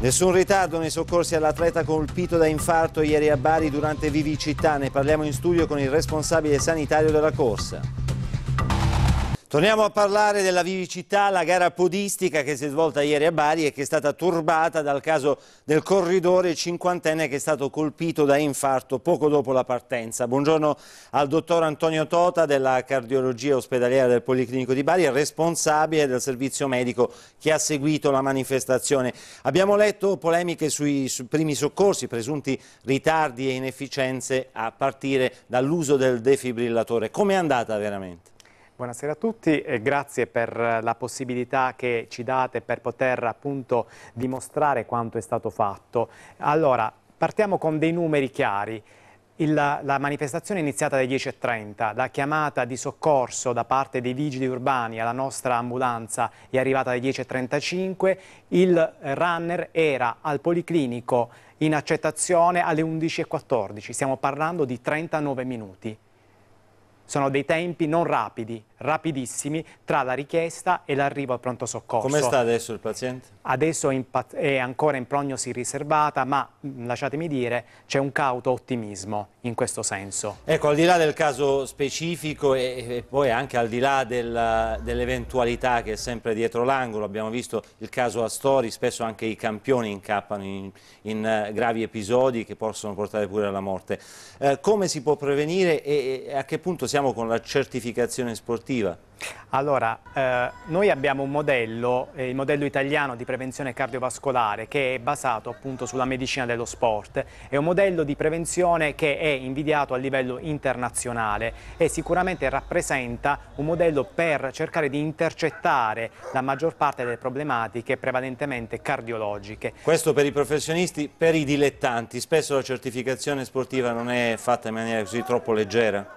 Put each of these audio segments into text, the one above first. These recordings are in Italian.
Nessun ritardo nei soccorsi all'atleta colpito da infarto ieri a Bari durante Vivi Città. Ne parliamo in studio con il responsabile sanitario della corsa. Torniamo a parlare della vivicità, la gara podistica che si è svolta ieri a Bari e che è stata turbata dal caso del corridore cinquantenne che è stato colpito da infarto poco dopo la partenza. Buongiorno al dottor Antonio Tota della cardiologia ospedaliera del Policlinico di Bari, responsabile del servizio medico che ha seguito la manifestazione. Abbiamo letto polemiche sui, primi soccorsi, presunti ritardi e inefficienze a partire dall'uso del defibrillatore. Come è andata veramente? Buonasera a tutti e grazie per la possibilità che ci date per poter appunto dimostrare quanto è stato fatto. Allora, partiamo con dei numeri chiari. Il, la manifestazione è iniziata alle 10.30, la chiamata di soccorso da parte dei vigili urbani alla nostra ambulanza è arrivata alle 10.35, il runner era al policlinico in accettazione alle 11.14, stiamo parlando di 39 minuti sono dei tempi non rapidi, rapidissimi, tra la richiesta e l'arrivo al pronto soccorso. Come sta adesso il paziente? Adesso è, ancora in prognosi riservata, ma lasciatemi dire, c'è un cauto ottimismo in questo senso. Ecco, al di là del caso specifico e, e poi anche al di là del, dell'eventualità che è sempre dietro l'angolo, abbiamo visto il caso Astori, spesso anche i campioni incappano in, in eh, gravi episodi che possono portare pure alla morte. Eh, come si può prevenire e, e a che punto siamo siamo con la certificazione sportiva? Allora, eh, noi abbiamo un modello, eh, il modello italiano di prevenzione cardiovascolare che è basato appunto sulla medicina dello sport, è un modello di prevenzione che è invidiato a livello internazionale e sicuramente rappresenta un modello per cercare di intercettare la maggior parte delle problematiche prevalentemente cardiologiche. Questo per i professionisti, per i dilettanti, spesso la certificazione sportiva non è fatta in maniera così troppo leggera?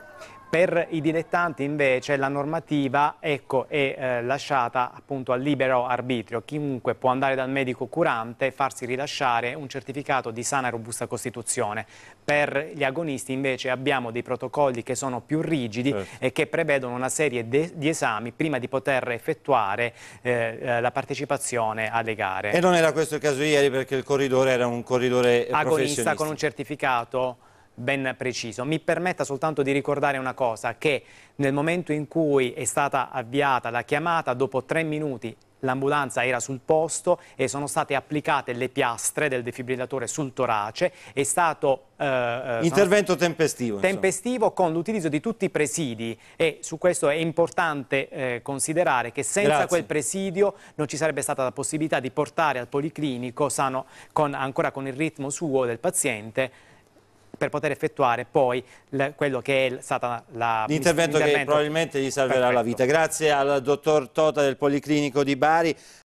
Per i dilettanti invece la normativa ecco, è eh, lasciata appunto al libero arbitrio. Chiunque può andare dal medico curante e farsi rilasciare un certificato di sana e robusta costituzione. Per gli agonisti invece abbiamo dei protocolli che sono più rigidi eh. e che prevedono una serie di esami prima di poter effettuare eh, eh, la partecipazione alle gare. E non era questo il caso ieri perché il corridore era un corridore Agonista professionista. Agonista con un certificato ben preciso. Mi permetta soltanto di ricordare una cosa, che nel momento in cui è stata avviata la chiamata, dopo tre minuti l'ambulanza era sul posto e sono state applicate le piastre del defibrillatore sul torace, è stato... Eh, eh Intervento sono... tempestivo. Tempestivo con l'utilizzo di tutti i presidi e su questo è importante eh, considerare che senza Grazie. quel presidio non ci sarebbe stata la possibilità di portare al policlinico sano, con, ancora con il ritmo suo del paziente per poter effettuare poi le, quello che è stata la... L'intervento che probabilmente gli salverà Perfetto. la vita. Grazie al dottor Tota del Policlinico di Bari.